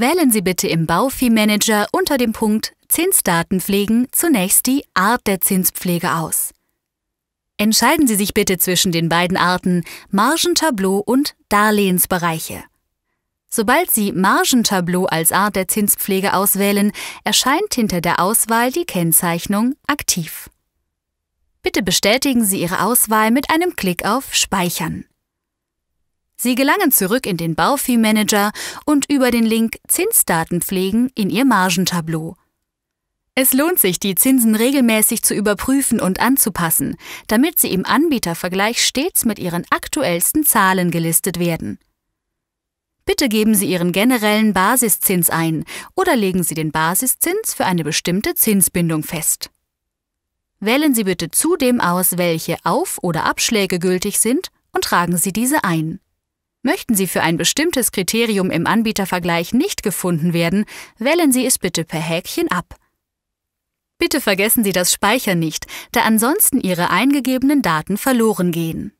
Wählen Sie bitte im Baufee-Manager unter dem Punkt Zinsdaten pflegen zunächst die Art der Zinspflege aus. Entscheiden Sie sich bitte zwischen den beiden Arten Margentableau und Darlehensbereiche. Sobald Sie Margentableau als Art der Zinspflege auswählen, erscheint hinter der Auswahl die Kennzeichnung aktiv. Bitte bestätigen Sie Ihre Auswahl mit einem Klick auf Speichern. Sie gelangen zurück in den Baufee-Manager und über den Link Zinsdaten pflegen in Ihr Margentableau. Es lohnt sich, die Zinsen regelmäßig zu überprüfen und anzupassen, damit sie im Anbietervergleich stets mit Ihren aktuellsten Zahlen gelistet werden. Bitte geben Sie Ihren generellen Basiszins ein oder legen Sie den Basiszins für eine bestimmte Zinsbindung fest. Wählen Sie bitte zudem aus, welche Auf- oder Abschläge gültig sind und tragen Sie diese ein. Möchten Sie für ein bestimmtes Kriterium im Anbietervergleich nicht gefunden werden, wählen Sie es bitte per Häkchen ab. Bitte vergessen Sie das Speichern nicht, da ansonsten Ihre eingegebenen Daten verloren gehen.